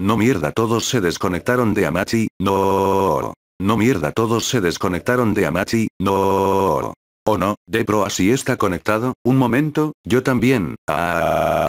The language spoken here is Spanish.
No mierda todos se desconectaron de Amachi, no. No mierda todos se desconectaron de Amachi, no. ¿O oh no? Pro así está conectado, un momento, yo también, ah.